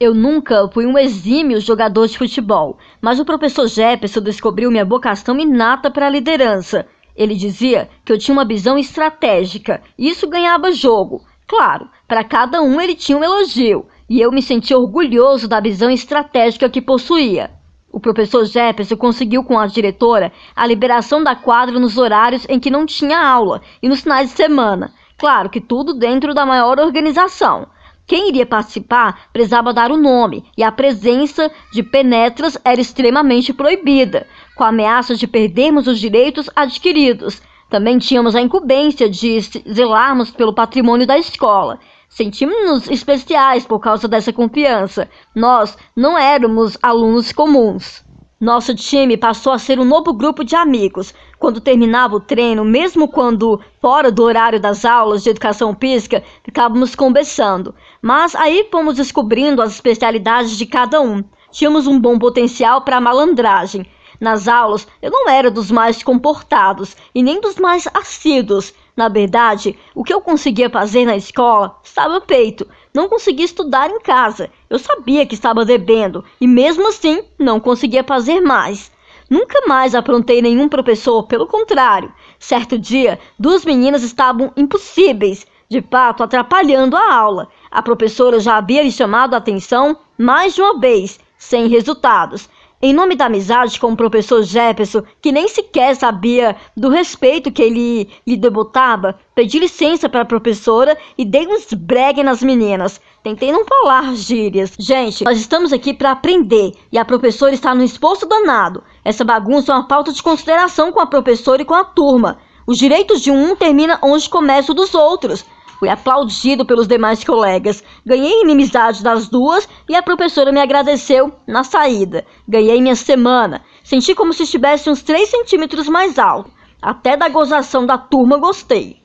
Eu nunca fui um exímio jogador de futebol, mas o professor Jefferson descobriu minha vocação inata para a liderança. Ele dizia que eu tinha uma visão estratégica, e isso ganhava jogo. Claro, para cada um ele tinha um elogio, e eu me senti orgulhoso da visão estratégica que possuía. O professor Jefferson conseguiu com a diretora a liberação da quadra nos horários em que não tinha aula e nos finais de semana. Claro que tudo dentro da maior organização. Quem iria participar precisava dar o nome, e a presença de penetras era extremamente proibida, com a ameaça de perdermos os direitos adquiridos. Também tínhamos a incumbência de zelarmos pelo patrimônio da escola. Sentimos-nos especiais por causa dessa confiança. Nós não éramos alunos comuns. Nosso time passou a ser um novo grupo de amigos. Quando terminava o treino, mesmo quando fora do horário das aulas de educação física, ficávamos conversando. Mas aí fomos descobrindo as especialidades de cada um. Tínhamos um bom potencial para malandragem. Nas aulas, eu não era dos mais comportados e nem dos mais assíduos, na verdade, o que eu conseguia fazer na escola estava feito. Não conseguia estudar em casa. Eu sabia que estava bebendo e mesmo assim não conseguia fazer mais. Nunca mais aprontei nenhum professor, pelo contrário. Certo dia, duas meninas estavam impossíveis, de fato atrapalhando a aula. A professora já havia lhe chamado a atenção mais de uma vez, sem resultados. Em nome da amizade com o professor Jefferson, que nem sequer sabia do respeito que ele lhe debotava, pedi licença para a professora e dei uns bregues nas meninas. Tentei não falar gírias. Gente, nós estamos aqui para aprender e a professora está no esforço danado. Essa bagunça é uma falta de consideração com a professora e com a turma. Os direitos de um terminam onde começa o dos outros. Fui aplaudido pelos demais colegas. Ganhei inimizade das duas e a professora me agradeceu na saída. Ganhei minha semana. Senti como se estivesse uns 3 centímetros mais alto. Até da gozação da turma gostei.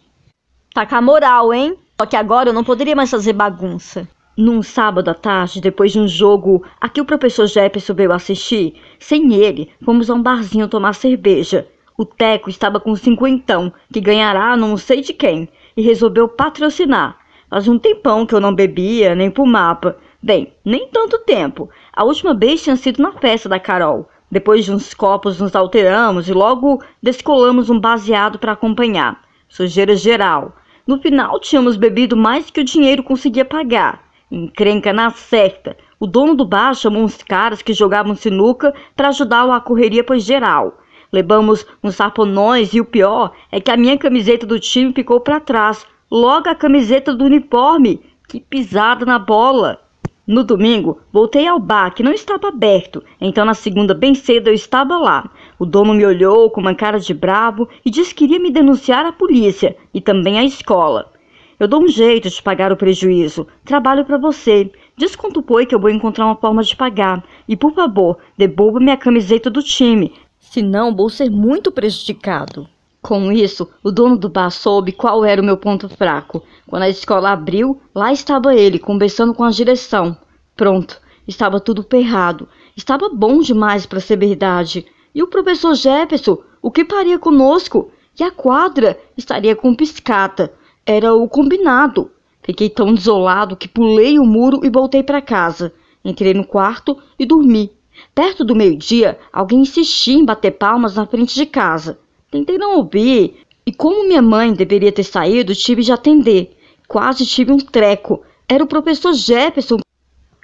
Tá com a moral, hein? Só que agora eu não poderia mais fazer bagunça. Num sábado à tarde, depois de um jogo a que o professor Jefferson veio assistir, sem ele, fomos a um barzinho tomar cerveja. O Teco estava com um cinquentão, que ganhará não sei de quem e resolveu patrocinar. Faz um tempão que eu não bebia, nem pro mapa. Bem, nem tanto tempo. A última vez tinha sido na festa da Carol. Depois de uns copos, nos alteramos e logo descolamos um baseado para acompanhar. Sujeira geral. No final, tínhamos bebido mais que o dinheiro conseguia pagar. Encrenca na certa. O dono do bar chamou uns caras que jogavam sinuca para ajudá-lo à correria, pois geral. Levamos uns saponões e o pior é que a minha camiseta do time ficou para trás, logo a camiseta do uniforme. Que pisada na bola! No domingo, voltei ao bar, que não estava aberto, então na segunda, bem cedo, eu estava lá. O dono me olhou com uma cara de bravo e disse que iria me denunciar à polícia e também à escola. Eu dou um jeito de pagar o prejuízo. Trabalho para você. Diz quanto foi que eu vou encontrar uma forma de pagar. E por favor, devolva minha camiseta do time. Senão vou ser muito prejudicado. Com isso, o dono do bar soube qual era o meu ponto fraco. Quando a escola abriu, lá estava ele, conversando com a direção. Pronto, estava tudo perrado. Estava bom demais para ser verdade. E o professor Jefferson, o que faria conosco? E a quadra estaria com piscata. Era o combinado. Fiquei tão desolado que pulei o muro e voltei para casa. Entrei no quarto e dormi. Perto do meio-dia, alguém insistia em bater palmas na frente de casa. Tentei não ouvir, e como minha mãe deveria ter saído, tive de atender. Quase tive um treco. Era o professor Jefferson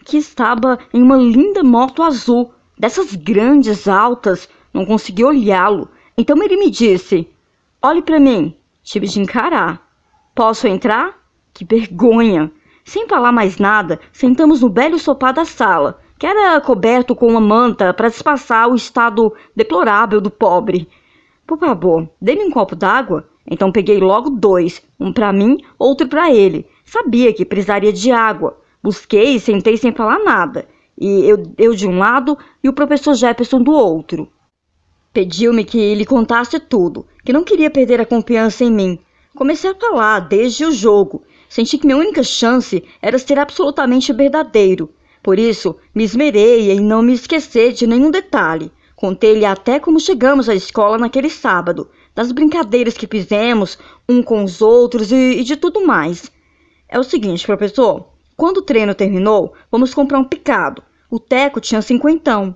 que estava em uma linda moto azul, dessas grandes, altas. Não consegui olhá-lo. Então ele me disse: Olhe para mim. Tive de encarar. Posso entrar? Que vergonha! Sem falar mais nada, sentamos no velho sofá da sala que era coberto com uma manta para disfarçar o estado deplorável do pobre. Por favor, dê-me um copo d'água. Então peguei logo dois, um para mim, outro para ele. Sabia que precisaria de água. Busquei e sentei sem falar nada. E eu, eu de um lado e o professor Jefferson do outro. Pediu-me que lhe contasse tudo, que não queria perder a confiança em mim. Comecei a falar desde o jogo. Senti que minha única chance era ser absolutamente verdadeiro. Por isso, me esmerei em não me esquecer de nenhum detalhe. Contei-lhe até como chegamos à escola naquele sábado, das brincadeiras que fizemos um com os outros e, e de tudo mais. É o seguinte, professor: quando o treino terminou, vamos comprar um picado. O Teco tinha cinquentão.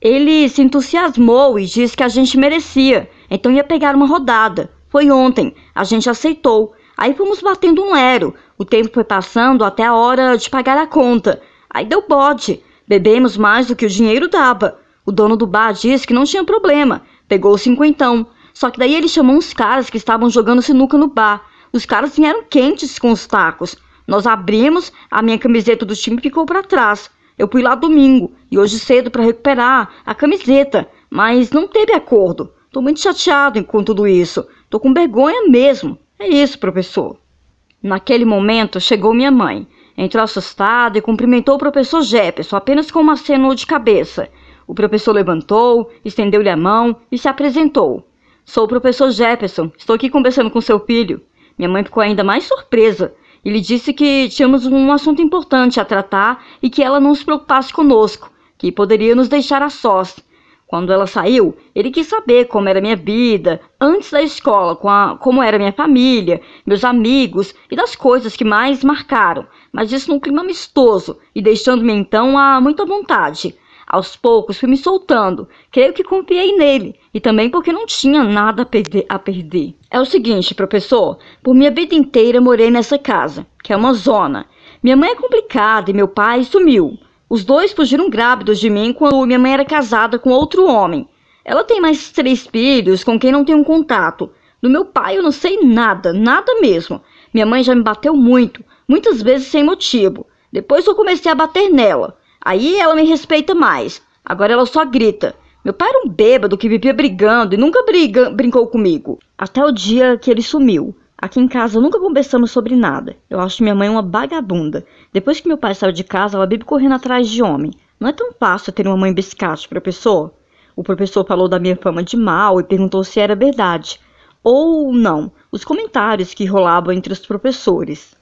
Ele se entusiasmou e disse que a gente merecia, então ia pegar uma rodada. Foi ontem, a gente aceitou. Aí fomos batendo um lero. O tempo foi passando até a hora de pagar a conta. Aí deu bode. Bebemos mais do que o dinheiro dava. O dono do bar disse que não tinha problema. Pegou o cinquentão. Só que daí ele chamou uns caras que estavam jogando sinuca no bar. Os caras vieram quentes com os tacos. Nós abrimos, a minha camiseta do time ficou para trás. Eu fui lá domingo e hoje cedo para recuperar a camiseta, mas não teve acordo. Tô muito chateado com tudo isso. Tô com vergonha mesmo. É isso, professor. Naquele momento chegou minha mãe. Entrou assustado e cumprimentou o professor Jefferson apenas com um aceno de cabeça. O professor levantou, estendeu-lhe a mão e se apresentou. Sou o professor Jefferson, estou aqui conversando com seu filho. Minha mãe ficou ainda mais surpresa. Ele disse que tínhamos um assunto importante a tratar e que ela não se preocupasse conosco, que poderia nos deixar a sós. Quando ela saiu, ele quis saber como era minha vida antes da escola, com a, como era minha família, meus amigos e das coisas que mais marcaram, mas isso num clima amistoso e deixando-me então a muita vontade. Aos poucos fui me soltando, creio que confiei nele e também porque não tinha nada a perder, a perder. É o seguinte, professor, por minha vida inteira morei nessa casa, que é uma zona. Minha mãe é complicada e meu pai sumiu. Os dois fugiram grávidos de mim quando minha mãe era casada com outro homem. Ela tem mais três filhos com quem não tenho contato. Do meu pai eu não sei nada, nada mesmo. Minha mãe já me bateu muito, muitas vezes sem motivo. Depois eu comecei a bater nela. Aí ela me respeita mais. Agora ela só grita. Meu pai era um bêbado que vivia brigando e nunca briga, brincou comigo. Até o dia que ele sumiu. Aqui em casa nunca conversamos sobre nada. Eu acho minha mãe uma vagabunda. Depois que meu pai saiu de casa, ela bebe correndo atrás de homem. Não é tão fácil ter uma mãe biscate, professor? O professor falou da minha fama de mal e perguntou se era verdade. Ou não, os comentários que rolavam entre os professores.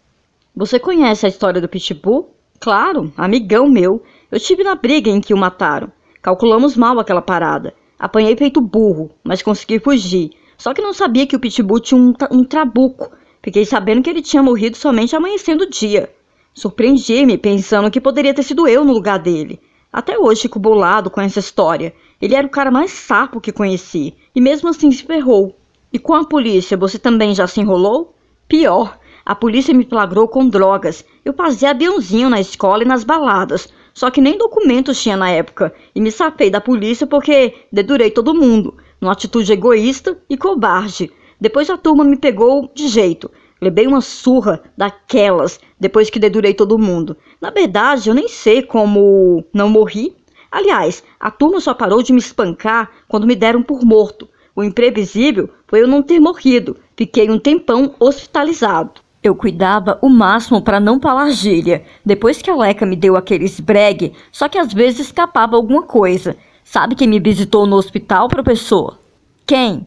Você conhece a história do Pitbull? Claro, amigão meu. Eu tive na briga em que o mataram. Calculamos mal aquela parada. Apanhei feito burro, mas consegui fugir. Só que não sabia que o Pitbull tinha um, um trabuco. Fiquei sabendo que ele tinha morrido somente amanhecendo o dia. Surpreendi-me pensando que poderia ter sido eu no lugar dele. Até hoje fico bolado com essa história. Ele era o cara mais sapo que conheci, e mesmo assim se ferrou. E com a polícia, você também já se enrolou? Pior, a polícia me flagrou com drogas. Eu fazia aviãozinho na escola e nas baladas, só que nem documentos tinha na época, e me safei da polícia porque dedurei todo mundo numa atitude egoísta e cobarde. Depois a turma me pegou de jeito. Levei uma surra daquelas depois que dedurei todo mundo. Na verdade, eu nem sei como não morri. Aliás, a turma só parou de me espancar quando me deram por morto. O imprevisível foi eu não ter morrido. Fiquei um tempão hospitalizado. Eu cuidava o máximo para não falar gíria. Depois que a Leca me deu aqueles bregue, só que às vezes escapava alguma coisa. Sabe quem me visitou no hospital, professor? Quem?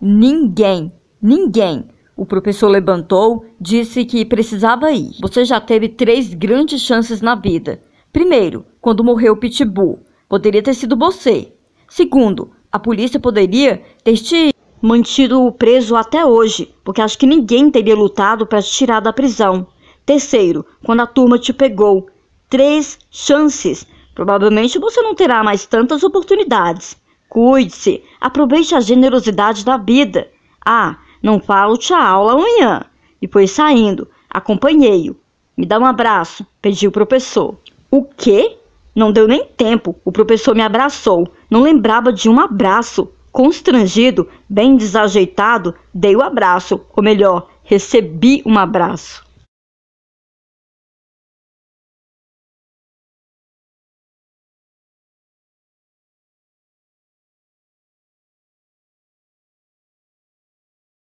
Ninguém. Ninguém. O professor levantou, disse que precisava ir. Você já teve três grandes chances na vida. Primeiro, quando morreu o Pitbull, poderia ter sido você. Segundo, a polícia poderia ter te mantido preso até hoje, porque acho que ninguém teria lutado para te tirar da prisão. Terceiro, quando a turma te pegou. Três chances Provavelmente você não terá mais tantas oportunidades. Cuide-se, aproveite a generosidade da vida. Ah, não falte a aula amanhã. E foi saindo, acompanhei-o. Me dá um abraço, pediu o professor. O quê? Não deu nem tempo. O professor me abraçou. Não lembrava de um abraço. Constrangido, bem desajeitado, dei o abraço, ou melhor, recebi um abraço.